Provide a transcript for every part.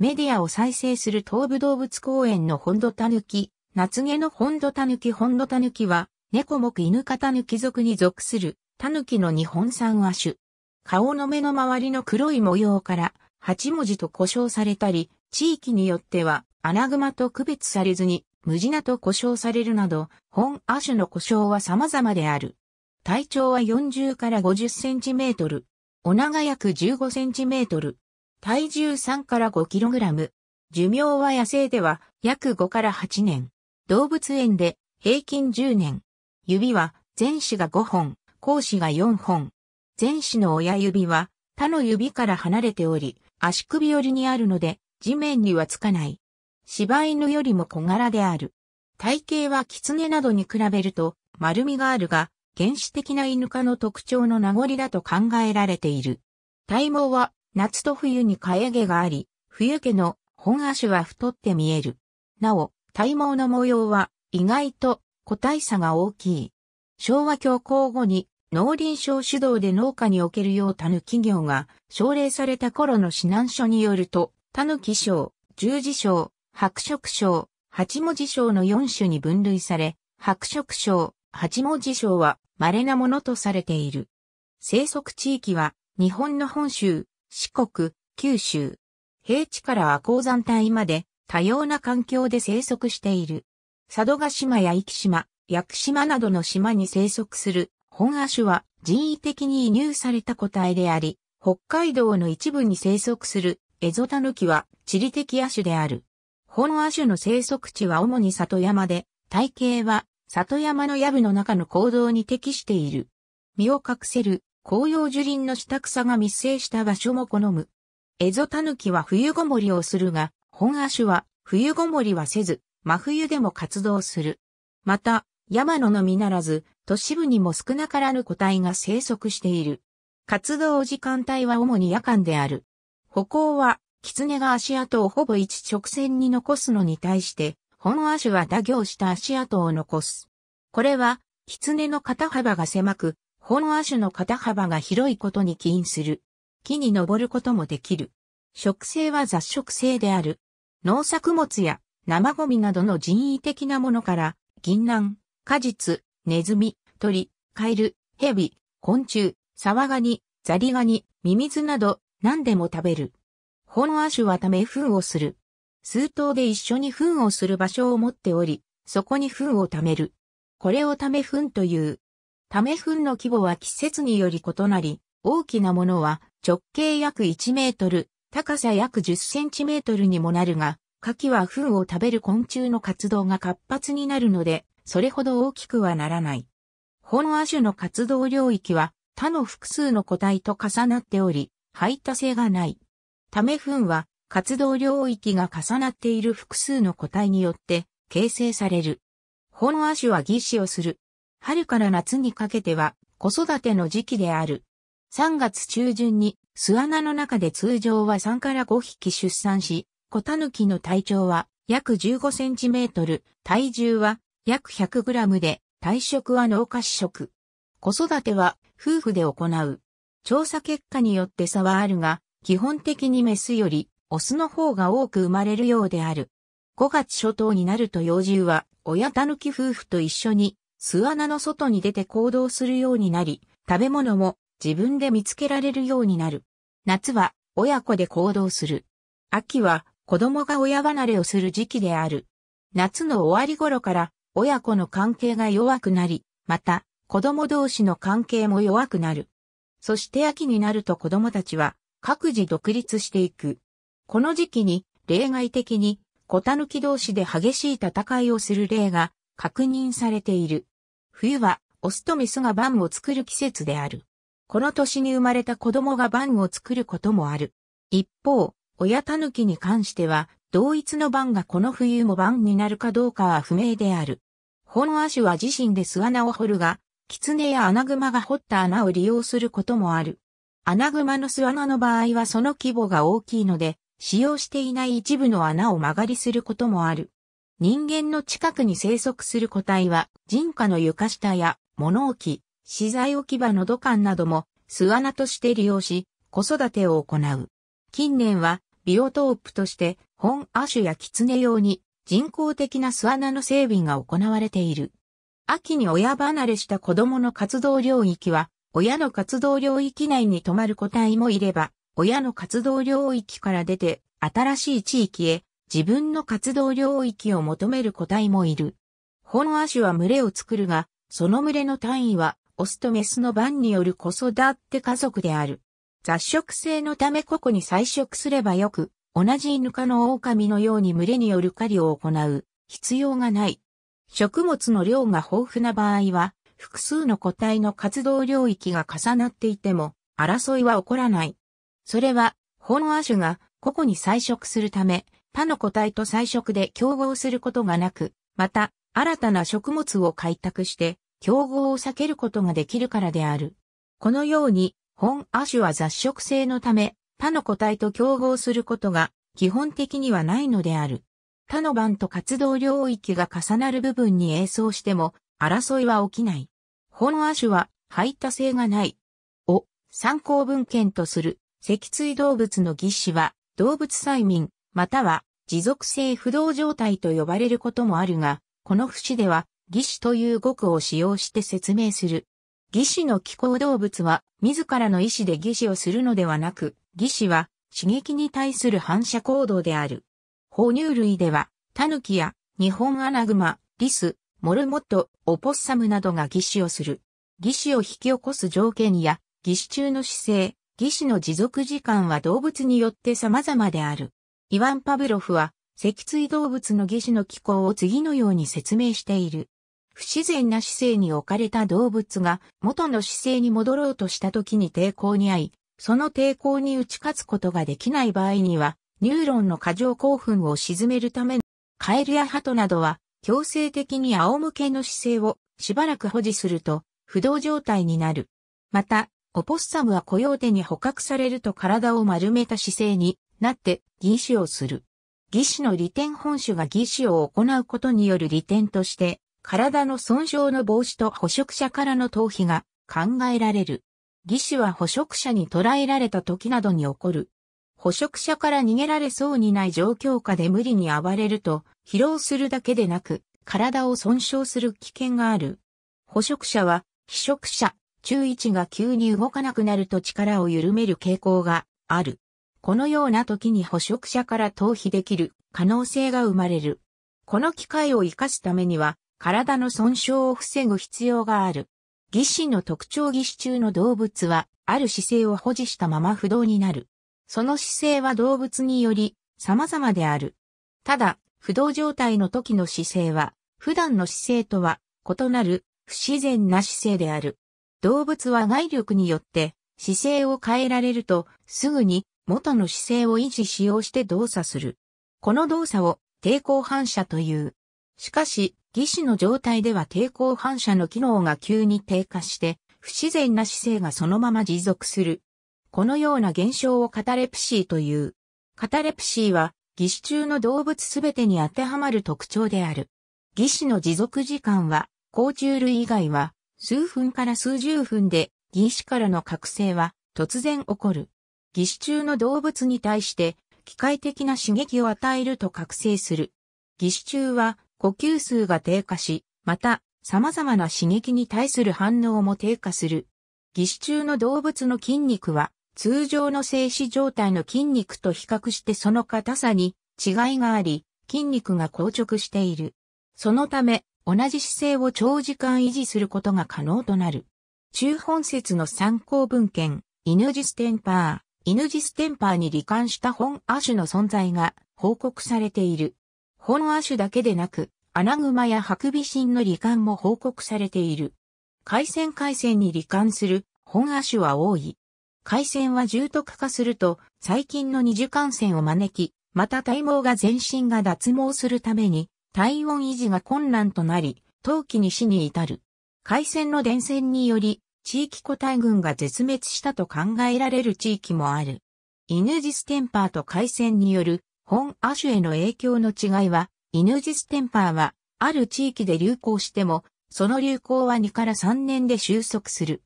メディアを再生する東武動物公園の本土狸、夏毛の本土狸本土狸は、猫目犬ヌキ属に属する、狸の日本産亜種。顔の目の周りの黒い模様から、8文字と呼称されたり、地域によっては、アナグマと区別されずに、無ジなと呼称されるなど、本亜種の呼称は様々である。体長は40から50センチメートル。お長約15センチメートル。体重3から 5kg。寿命は野生では約5から8年。動物園で平均10年。指は前肢が5本、後肢が4本。前肢の親指は他の指から離れており、足首寄りにあるので地面にはつかない。柴犬よりも小柄である。体型は狐などに比べると丸みがあるが、原始的な犬科の特徴の名残だと考えられている。体毛は夏と冬に替毛があり、冬毛の本足は太って見える。なお、体毛の模様は意外と個体差が大きい。昭和恐慌後に農林省主導で農家におけるようたぬ企業が奨励された頃の指南書によると、たぬき賞、十字賞、白色賞、八文字賞の4種に分類され、白色賞、八文字賞は稀なものとされている。生息地域は日本の本州、四国、九州、平地から亜高山帯まで多様な環境で生息している。佐渡島や生島、屋久島などの島に生息する本亜種は人為的に移入された個体であり、北海道の一部に生息するエゾタヌキは地理的亜種である。本亜種の生息地は主に里山で、体型は里山の藪の中の行動に適している。身を隠せる紅葉樹林の下草が密生した場所も好む。エゾタヌキは冬ごもりをするが、本足は冬ごもりはせず、真冬でも活動する。また、山野のみならず、都市部にも少なからぬ個体が生息している。活動時間帯は主に夜間である。歩行は、狐が足跡をほぼ一直線に残すのに対して、本足は打行した足跡を残す。これは、狐の肩幅が狭く、本亜種の肩幅が広いことに起因する。木に登ることもできる。植生は雑食性である。農作物や生ゴミなどの人為的なものから、銀杏、果実、ネズミ、鳥、カエル、ヘビ、昆虫、サワガニ、ザリガニ、ミミズなど何でも食べる。本亜種はため糞をする。数頭で一緒に糞をする場所を持っており、そこに糞を貯める。これをため糞という。ためンの規模は季節により異なり、大きなものは直径約1メートル、高さ約10センチメートルにもなるが、カキはンを食べる昆虫の活動が活発になるので、それほど大きくはならない。本亜種の活動領域は他の複数の個体と重なっており、排他性がない。ためンは活動領域が重なっている複数の個体によって形成される。本亜種は義肢をする。春から夏にかけては子育ての時期である。3月中旬に巣穴の中で通常は3から5匹出産し、小狸の体長は約15センチメートル、体重は約100グラムで、体色は農家試食。子育ては夫婦で行う。調査結果によって差はあるが、基本的にメスよりオスの方が多く生まれるようである。5月初頭になると幼獣は親狸夫婦と一緒に巣穴の外に出て行動するようになり、食べ物も自分で見つけられるようになる。夏は親子で行動する。秋は子供が親離れをする時期である。夏の終わり頃から親子の関係が弱くなり、また子供同士の関係も弱くなる。そして秋になると子供たちは各自独立していく。この時期に例外的に小狸同士で激しい戦いをする例が確認されている。冬は、オスとメスがバンを作る季節である。この年に生まれた子供がバンを作ることもある。一方、親タヌキに関しては、同一のバンがこの冬もバンになるかどうかは不明である。本亜種は自身で巣穴を掘るが、狐やアナグマが掘った穴を利用することもある。アナグマの巣穴の場合はその規模が大きいので、使用していない一部の穴を曲がりすることもある。人間の近くに生息する個体は、人家の床下や物置、資材置き場の土管なども巣穴として利用し、子育てを行う。近年は、ビオトープとして、本亜種や狐用に人工的な巣穴の整備が行われている。秋に親離れした子供の活動領域は、親の活動領域内に泊まる個体もいれば、親の活動領域から出て、新しい地域へ自分の活動領域を求める個体もいる。ホンアシは群れを作るが、その群れの単位は、オスとメスの番による子育て家族である。雑食性のため個々に採食すればよく、同じイヌ科の狼のように群れによる狩りを行う必要がない。食物の量が豊富な場合は、複数の個体の活動領域が重なっていても、争いは起こらない。それは、ホンアシが個々に採食するため、他の個体と菜食で競合することがなく、また、新たな食物を開拓して、競合を避けることができるからである。このように、本亜種は雑食性のため、他の個体と競合することが基本的にはないのである。他の番と活動領域が重なる部分に映像しても争いは起きない。本亜種は排他性がない。を参考文献とする脊椎動物の義師は動物催眠、または持続性不動状態と呼ばれることもあるが、この節では、義肢という語句を使用して説明する。義肢の気候動物は、自らの意思で義肢をするのではなく、義肢は刺激に対する反射行動である。哺乳類では、タヌキやニホンアナグマ、リス、モルモット、オポッサムなどが義肢をする。義肢を引き起こす条件や、義肢中の姿勢、義肢の持続時間は動物によって様々である。イワン・パブロフは、脊椎動物の義肢の機構を次のように説明している。不自然な姿勢に置かれた動物が元の姿勢に戻ろうとした時に抵抗に遭い、その抵抗に打ち勝つことができない場合には、ニューロンの過剰興奮を沈めるためのカエルやハトなどは強制的に仰向けの姿勢をしばらく保持すると不動状態になる。また、オポッサムは雇用手に捕獲されると体を丸めた姿勢になって義士をする。義士の利点本種が義士を行うことによる利点として、体の損傷の防止と捕食者からの逃避が考えられる。義士は捕食者に捕らえられた時などに起こる。捕食者から逃げられそうにない状況下で無理に暴れると、疲労するだけでなく、体を損傷する危険がある。捕食者は、被食者、中位置が急に動かなくなると力を緩める傾向がある。このような時に捕食者から逃避できる可能性が生まれる。この機会を生かすためには、体の損傷を防ぐ必要がある。義肢の特徴義肢中の動物は、ある姿勢を保持したまま不動になる。その姿勢は動物により様々である。ただ、不動状態の時の姿勢は、普段の姿勢とは異なる不自然な姿勢である。動物は外力によって姿勢を変えられるとすぐに元の姿勢を維持しようして動作する。この動作を抵抗反射という。しかし、義肢の状態では抵抗反射の機能が急に低下して、不自然な姿勢がそのまま持続する。このような現象をカタレプシーという。カタレプシーは、義肢中の動物すべてに当てはまる特徴である。義肢の持続時間は、甲虫類以外は、数分から数十分で、義肢からの覚醒は、突然起こる。義手中の動物に対して機械的な刺激を与えると覚醒する。義手中は呼吸数が低下し、また様々な刺激に対する反応も低下する。義手中の動物の筋肉は通常の静止状態の筋肉と比較してその硬さに違いがあり、筋肉が硬直している。そのため、同じ姿勢を長時間維持することが可能となる。中本説の参考文献、イヌジステンパー、イヌジステンパーに罹患した本亜種の存在が報告されている。本亜種だけでなく、アナグマやハクビシンの罹患も報告されている。海鮮海鮮に罹患する本亜種は多い。海鮮は重篤化すると細菌の二次感染を招き、また体毛が全身が脱毛するために体温維持が困難となり、冬季に死に至る。海鮮の伝染により地域個体群が絶滅したと考えられる地域もある。イヌジステンパーと海鮮による本亜種への影響の違いは、イヌジステンパーは、ある地域で流行しても、その流行は2から3年で収束する。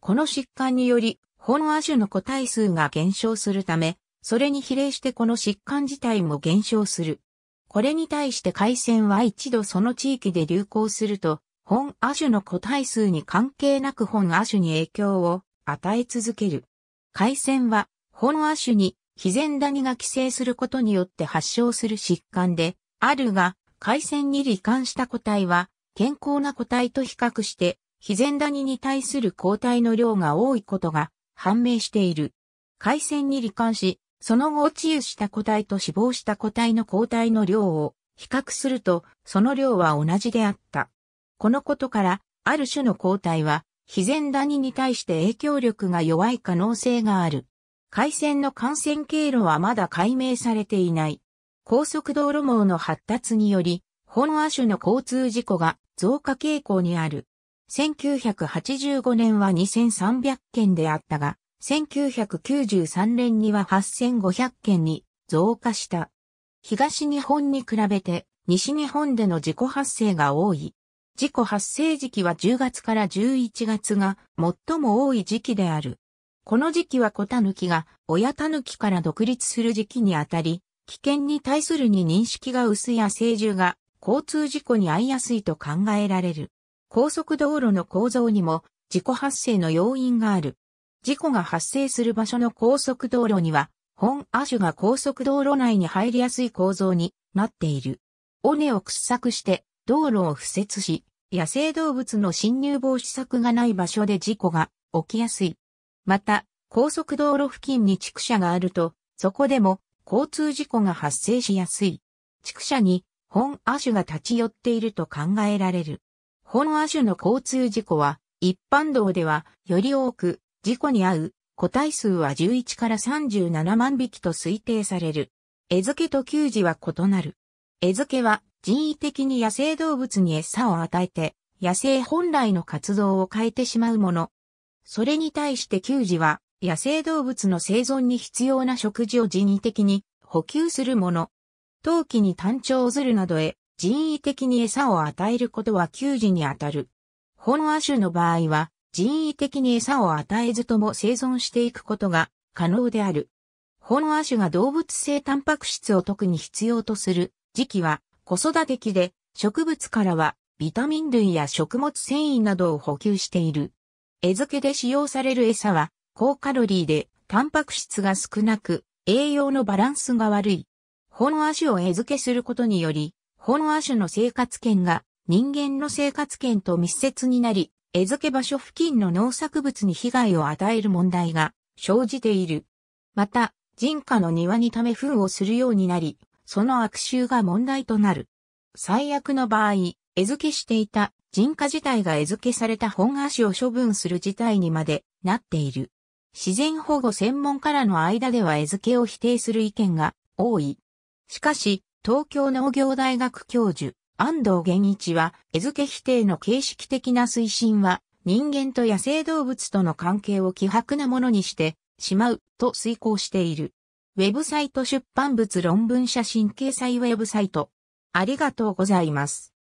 この疾患により、本亜種の個体数が減少するため、それに比例してこの疾患自体も減少する。これに対して海鮮は一度その地域で流行すると、本亜種の個体数に関係なく本亜種に影響を与え続ける。回線は本亜種に肥前ダニが寄生することによって発症する疾患であるが、回線に罹患した個体は健康な個体と比較して肥前ダニに対する抗体の量が多いことが判明している。回線に罹患し、その後治癒した個体と死亡した個体の抗体の量を比較すると、その量は同じであった。このことから、ある種の抗体は、肥前ダニに対して影響力が弱い可能性がある。回線の感染経路はまだ解明されていない。高速道路網の発達により、本亜種の交通事故が増加傾向にある。1985年は2300件であったが、1993年には8500件に増加した。東日本に比べて西日本での事故発生が多い。事故発生時期は10月から11月が最も多い時期である。この時期は子狸が親狸から独立する時期にあたり、危険に対するに認識が薄い野生獣が交通事故に遭いやすいと考えられる。高速道路の構造にも事故発生の要因がある。事故が発生する場所の高速道路には、本亜種が高速道路内に入りやすい構造になっている。尾根を掘削して道路を敷設し、野生動物の侵入防止策がない場所で事故が起きやすい。また、高速道路付近に畜舎があると、そこでも交通事故が発生しやすい。畜舎に本亜種が立ち寄っていると考えられる。本亜種の交通事故は、一般道ではより多く事故に遭う個体数は11から37万匹と推定される。餌付けと給餌は異なる。餌付けは人為的に野生動物に餌を与えて、野生本来の活動を変えてしまうもの。それに対して給餌は、野生動物の生存に必要な食事を人為的に補給するもの。陶器に単調ずるなどへ人為的に餌を与えることは給餌にあたる。本亜種の場合は、人為的に餌を与えずとも生存していくことが可能である。本亜種が動物性タンパク質を特に必要とする時期は子育て期で植物からはビタミン類や食物繊維などを補給している。餌付けで使用される餌は高カロリーでタンパク質が少なく栄養のバランスが悪い。本足を餌付けすることにより、本足の生活圏が人間の生活圏と密接になり、餌付け場所付近の農作物に被害を与える問題が生じている。また、人家の庭にため糞をするようになり、その悪臭が問題となる。最悪の場合、餌付けしていた人家自体が餌付けされた本足を処分する事態にまでなっている。自然保護専門家らの間では餌付けを否定する意見が多い。しかし、東京農業大学教授、安藤源一は、餌付け否定の形式的な推進は、人間と野生動物との関係を希薄なものにしてしまうと遂行している。ウェブサイト出版物論文写真掲載ウェブサイト。ありがとうございます。